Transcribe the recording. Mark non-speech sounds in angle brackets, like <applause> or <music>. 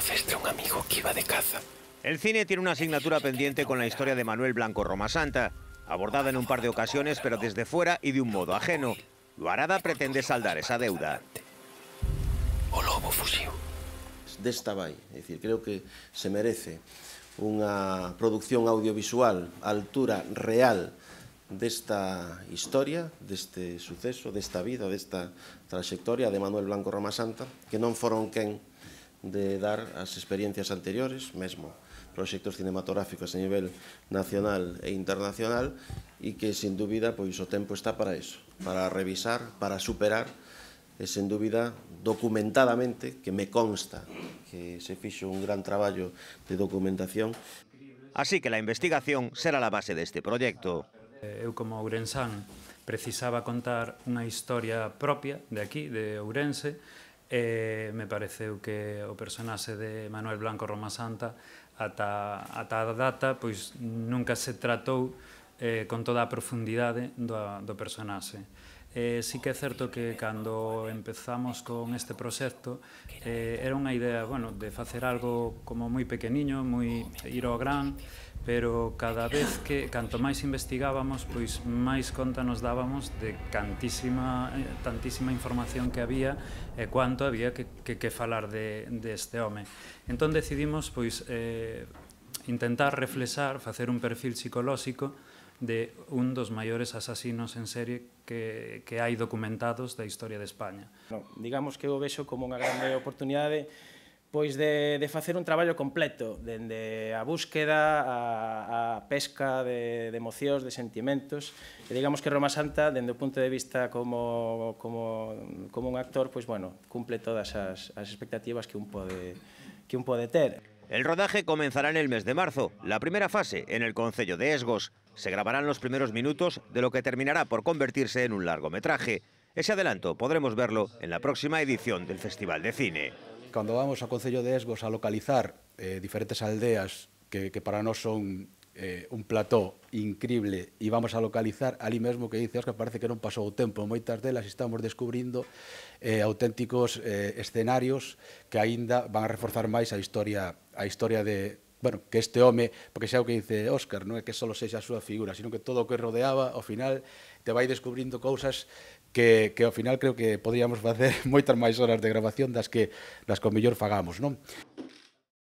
festa un amigo que iba de caza. El cine tiene una asignatura pendiente con la historia de Manuel Blanco Roma Santa, abordada en un par de ocasiones pero desde fuera y de un modo ajeno. Luarada pretende saldar esa deuda. O lobo De Desta vai, Es decir, creo que se merece unha producción audiovisual a altura real desta historia, deste suceso, desta vida, desta trayectoria de Manuel Blanco Roma Santa, que non foron quen de dar as experiencias anteriores, mesmo proxectos cinematográficos a nivel nacional e internacional e que, sin dúbida, pois o tempo está para eso, para revisar, para superar e, sen dúbida, documentadamente, que me consta que se fixo un gran traballo de documentación. Así que a investigación será a base deste proxecto. Eh, eu, como ourensán, precisaba contar unha historia propia de aquí, de Ourense, e eh, me pareceu que o personaxe de Manuel Blanco Roma Santa ata, ata a data pois nunca se tratou eh, con toda a profundidade do, do personaxe. Eh, sí que é certo que cando empezamos con este proxecto eh, era unha idea bueno, de facer algo como moi pequeniño, moi ir ao gran, pero cada vez que canto máis investigábamos, pois máis conta nos dábamos de cantísima eh, tantísima información que había e quanto había que, que, que falar de, de este home. Entón decidimos pois eh, intentar reflexar, facer un perfil psicolóxico de un dos maiores asasinos en serie que, que hai documentados da historia de España. No, digamos que o vexo como unha grande oportunidade Pues de, hacer un trabajo completo, dende a búsqueda, a, pesca de, emociones, de sentimientos. E digamos que Roma Santa, desde un punto de vista como, un actor, pues bueno, cumple todas las expectativas que un puede que El rodaje comenzará en el mes de marzo, la primera fase en el Concello de Esgos. Se grabarán los primeros minutos de lo que terminará por convertirse en un largometraje. Ese adelanto podremos verlo en la próxima edición del Festival de Cine. Cando vamos ao Concello de Esgos a localizar eh, diferentes aldeas que, que para nós son eh, un plató increíble e vamos a localizar ali mesmo que dice Oscar, parece que non pasou o tempo, moitas delas estamos descubrindo eh, auténticos eh, escenarios que aínda van a reforzar máis a historia a historia de, bueno, que este home, porque xa o que dice Óscar, non é que só sexa a súa figura, sino que todo o que rodeaba, ao final, te vai descubrindo cousas que, que ao final creo que podríamos facer <laughs> moitas máis horas de grabación das que, das que o mellor fagamos, non?